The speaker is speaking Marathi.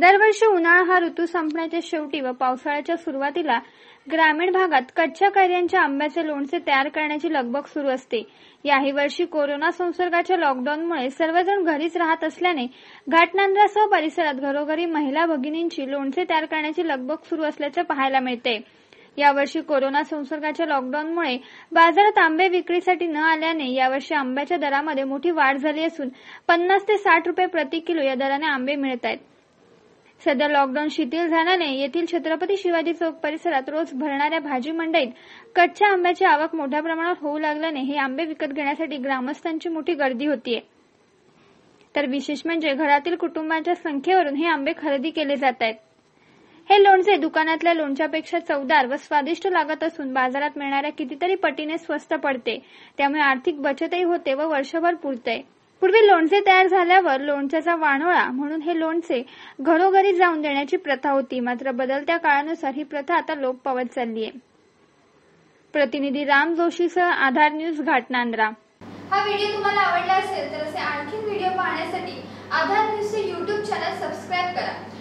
दरवर्षी उन्हाळा हा ऋतू संपण्याच्या शेवटी व पावसाळ्याच्या सुरुवातीला ग्रामीण भागात कच्च्या कैऱ्यांच्या आंब्याचे लोणचे तयार करण्याची लगबग सुरू असते याही वर्षी कोरोना संसर्गाच्या लॉकडाऊनमुळे सर्वजण घरीच राहत असल्याने घाटनांद्रासह परिसरात घरोघरी महिला भगिनींची लोणचे तयार करण्याची लगबग सुरू असल्याचे पाहायला मिळते यावर्षी कोरोना संसर्गाच्या लॉकडाऊनमुळे बाजारात आंबे विक्रीसाठी न आल्याने यावर्षी आंब्याच्या दरामध्ये मोठी वाढ झाली असून पन्नास ते साठ रुपये प्रति किलो या दराने आंबे मिळत आहेत सध्या लॉकडाऊन शिथिल झाल्याने येथील छत्रपती शिवाजी चौक परिसरात रोज भरणाऱ्या भाजी मंडईत कच्च्या आंब्याची आवक मोठ्या प्रमाणात होऊ लागल्याने हे आंबे विकत घेण्यासाठी ग्रामस्थांची मोठी गर्दी होतीये तर विशेष म्हणजे घरातील कुटुंबांच्या संख्येवरून हे आंबे खरेदी केले जात आहेत हे लोणचे दुकानातल्या लोणच्यापेक्षा चवदार व स्वादिष्ट लागत असून बाजारात मिळणाऱ्या कितीतरी पटीने स्वस्त पडते त्यामुळे आर्थिक बचतही होते व वर्षभर पुरते पूर्वी लोणचे तयार झाल्यावर लोणच्याचा वाणोळा म्हणून हे लोणचे घरोघरी जाऊन देण्याची प्रथा होती मात्र बदलत्या काळानुसार ही प्रथा आता लोप पावत चालली आहे प्रतिनिधी राम जोशी जोशीसह आधार न्यूज घाटनांद्रा हा व्हिडिओ तुम्हाला आवडला असेल तर असे आणखी व्हिडिओ पाहण्यासाठी आधार न्यूज चे युट्यूब चॅनल सबस्क्राईब करा